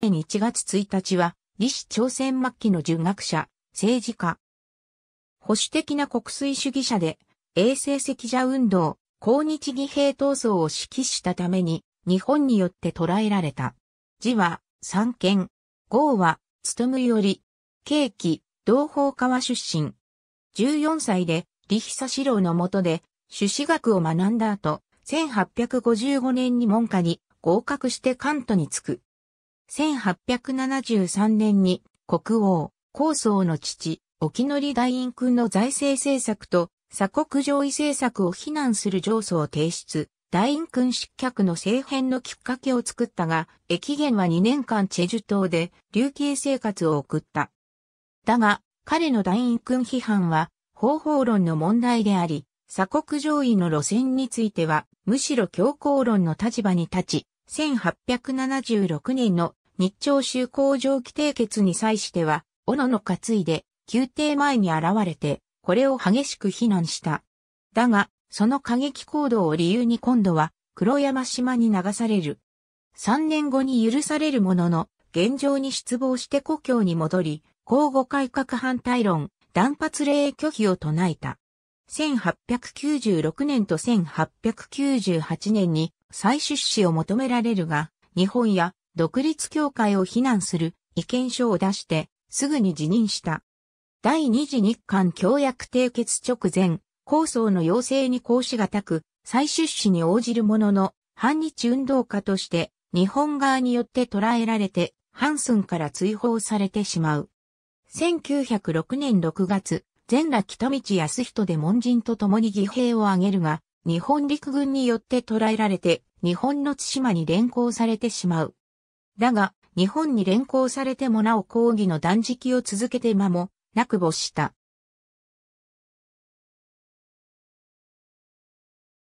1月1日は、李氏朝鮮末期の儒学者、政治家。保守的な国粋主義者で、衛生赤者運動、抗日義兵闘争を指揮したために、日本によって捕らえられた。字は、三権。号は、務より。慶記、同胞川出身。14歳で、李久志郎の下で、朱子学を学んだ後、1855年に門下に合格して関東に着く。1873年に国王、高僧の父、沖則大院君の財政政策と鎖国上位政策を非難する上訴を提出。大院君失脚の政変のきっかけを作ったが、駅元は2年間チェジュ島で流刑生活を送った。だが、彼の大院君批判は、方法論の問題であり、鎖国上位の路線については、むしろ強硬論の立場に立ち、1876年の日朝修行上規定決に際しては、斧の担いで、宮廷前に現れて、これを激しく非難した。だが、その過激行動を理由に今度は、黒山島に流される。3年後に許されるものの、現状に失望して故郷に戻り、交互改革反対論、断髪令拒否を唱えた。1896年と1898年に再出資を求められるが、日本や独立協会を非難する意見書を出して、すぐに辞任した。第二次日韓協約締結直前、構想の要請に講師がたく、再出資に応じるものの、反日運動家として、日本側によって捕らえられて、ハンスンから追放されてしまう。1906年6月、全羅北道康人で門人と共に義兵を挙げるが、日本陸軍によって捕らえられて、日本の津島に連行されてしまう。だが、日本に連行されてもなお抗議の断食を続けて間もなく没した。